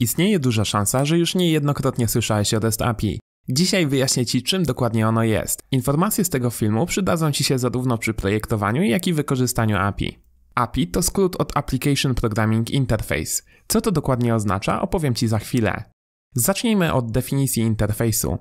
Istnieje duża szansa, że już niejednokrotnie słyszałeś o REST API. Dzisiaj wyjaśnię Ci, czym dokładnie ono jest. Informacje z tego filmu przydadzą Ci się zarówno przy projektowaniu, jak i wykorzystaniu API. API to skrót od Application Programming Interface. Co to dokładnie oznacza, opowiem Ci za chwilę. Zacznijmy od definicji interfejsu.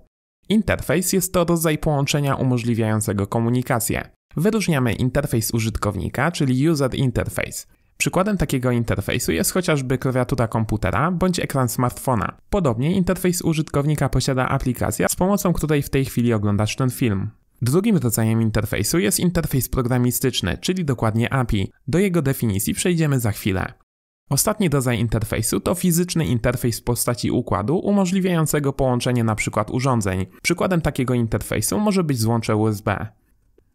Interfejs jest to rodzaj połączenia umożliwiającego komunikację. Wyróżniamy interfejs użytkownika, czyli User Interface, Przykładem takiego interfejsu jest chociażby klawiatura komputera bądź ekran smartfona. Podobnie interfejs użytkownika posiada aplikacja, z pomocą której w tej chwili oglądasz ten film. Drugim rodzajem interfejsu jest interfejs programistyczny, czyli dokładnie API. Do jego definicji przejdziemy za chwilę. Ostatni rodzaj interfejsu to fizyczny interfejs w postaci układu umożliwiającego połączenie np. urządzeń. Przykładem takiego interfejsu może być złącze USB.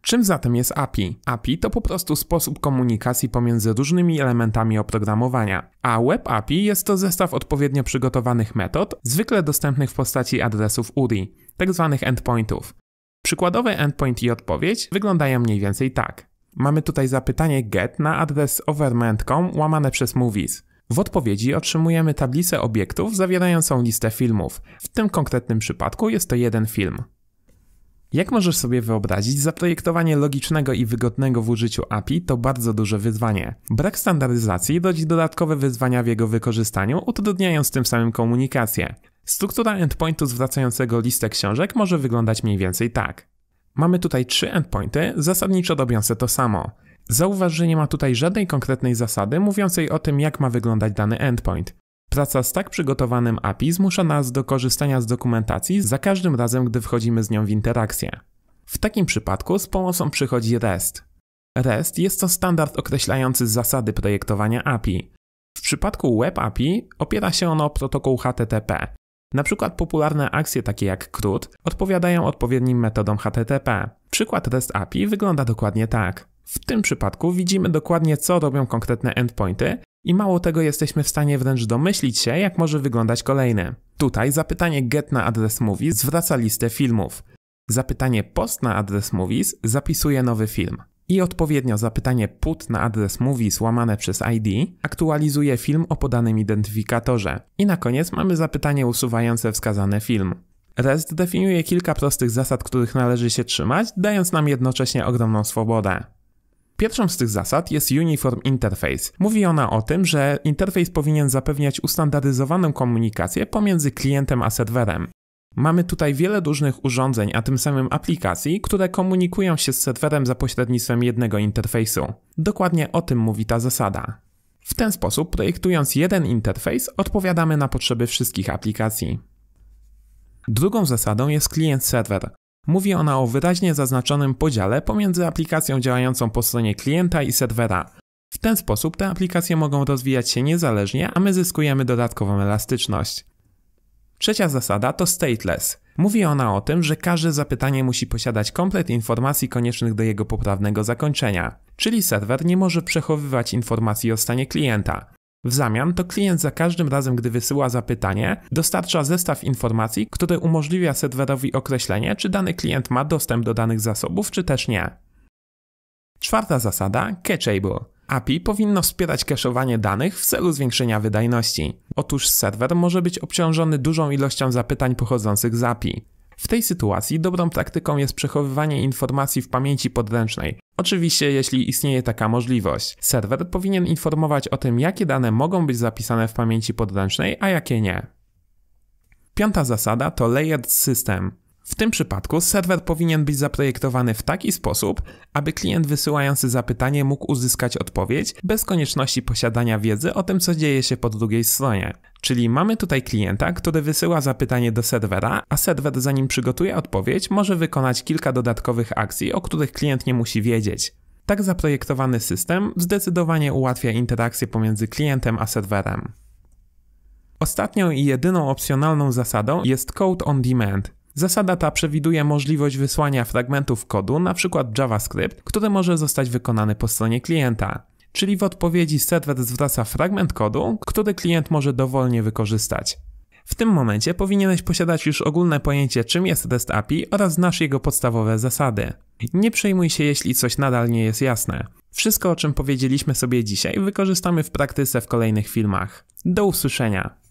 Czym zatem jest API? API to po prostu sposób komunikacji pomiędzy różnymi elementami oprogramowania, a Web API jest to zestaw odpowiednio przygotowanych metod, zwykle dostępnych w postaci adresów URI, tzw. Tak endpointów. Przykładowy endpoint i odpowiedź wyglądają mniej więcej tak. Mamy tutaj zapytanie get na adres overment.com łamane przez movies. W odpowiedzi otrzymujemy tablicę obiektów zawierającą listę filmów. W tym konkretnym przypadku jest to jeden film. Jak możesz sobie wyobrazić, zaprojektowanie logicznego i wygodnego w użyciu API to bardzo duże wyzwanie. Brak standaryzacji rodzi dodatkowe wyzwania w jego wykorzystaniu, utrudniając tym samym komunikację. Struktura endpointu zwracającego listę książek może wyglądać mniej więcej tak. Mamy tutaj trzy endpointy, zasadniczo robiące to samo. Zauważ, że nie ma tutaj żadnej konkretnej zasady mówiącej o tym, jak ma wyglądać dany endpoint. Praca z tak przygotowanym API zmusza nas do korzystania z dokumentacji za każdym razem, gdy wchodzimy z nią w interakcję. W takim przypadku z pomocą przychodzi REST. REST jest to standard określający zasady projektowania API. W przypadku Web API opiera się ono o protokół HTTP. Na przykład popularne akcje takie jak CRUD odpowiadają odpowiednim metodom HTTP. Przykład REST API wygląda dokładnie tak. W tym przypadku widzimy dokładnie co robią konkretne endpointy i mało tego jesteśmy w stanie wręcz domyślić się, jak może wyglądać kolejny. Tutaj zapytanie get na adres movies zwraca listę filmów. Zapytanie post na adres movies zapisuje nowy film. I odpowiednio zapytanie put na adres movies łamane przez ID aktualizuje film o podanym identyfikatorze. I na koniec mamy zapytanie usuwające wskazany film. REST definiuje kilka prostych zasad, których należy się trzymać, dając nam jednocześnie ogromną swobodę. Pierwszą z tych zasad jest Uniform Interface. Mówi ona o tym, że interfejs powinien zapewniać ustandaryzowaną komunikację pomiędzy klientem a serwerem. Mamy tutaj wiele różnych urządzeń, a tym samym aplikacji, które komunikują się z serwerem za pośrednictwem jednego interfejsu. Dokładnie o tym mówi ta zasada. W ten sposób, projektując jeden interfejs, odpowiadamy na potrzeby wszystkich aplikacji. Drugą zasadą jest klient-serwer. Mówi ona o wyraźnie zaznaczonym podziale pomiędzy aplikacją działającą po stronie klienta i serwera. W ten sposób te aplikacje mogą rozwijać się niezależnie, a my zyskujemy dodatkową elastyczność. Trzecia zasada to stateless. Mówi ona o tym, że każde zapytanie musi posiadać komplet informacji koniecznych do jego poprawnego zakończenia, czyli serwer nie może przechowywać informacji o stanie klienta. W zamian to klient za każdym razem, gdy wysyła zapytanie, dostarcza zestaw informacji, które umożliwia serwerowi określenie, czy dany klient ma dostęp do danych zasobów, czy też nie. Czwarta zasada cacheable. API powinno wspierać cache'owanie danych w celu zwiększenia wydajności. Otóż serwer może być obciążony dużą ilością zapytań pochodzących z API. W tej sytuacji dobrą praktyką jest przechowywanie informacji w pamięci podręcznej, Oczywiście, jeśli istnieje taka możliwość. Serwer powinien informować o tym, jakie dane mogą być zapisane w pamięci podręcznej, a jakie nie. Piąta zasada to Layered System. W tym przypadku serwer powinien być zaprojektowany w taki sposób, aby klient wysyłający zapytanie mógł uzyskać odpowiedź bez konieczności posiadania wiedzy o tym, co dzieje się po drugiej stronie. Czyli mamy tutaj klienta, który wysyła zapytanie do serwera, a serwer zanim przygotuje odpowiedź, może wykonać kilka dodatkowych akcji, o których klient nie musi wiedzieć. Tak zaprojektowany system zdecydowanie ułatwia interakcję pomiędzy klientem a serwerem. Ostatnią i jedyną opcjonalną zasadą jest Code on Demand. Zasada ta przewiduje możliwość wysłania fragmentów kodu, np. JavaScript, który może zostać wykonany po stronie klienta czyli w odpowiedzi serwer zwraca fragment kodu, który klient może dowolnie wykorzystać. W tym momencie powinieneś posiadać już ogólne pojęcie, czym jest REST API oraz znasz jego podstawowe zasady. Nie przejmuj się, jeśli coś nadal nie jest jasne. Wszystko, o czym powiedzieliśmy sobie dzisiaj, wykorzystamy w praktyce w kolejnych filmach. Do usłyszenia!